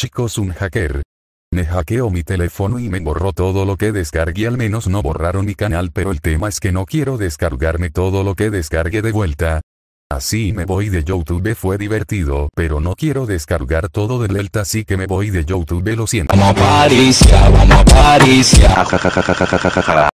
Chicos un hacker. Me hackeó mi teléfono y me borró todo lo que descargué al menos no borraron mi canal pero el tema es que no quiero descargarme todo lo que descargué de vuelta. Así me voy de YouTube fue divertido pero no quiero descargar todo de Delta así que me voy de YouTube lo siento. Vamos a París, vamos a París,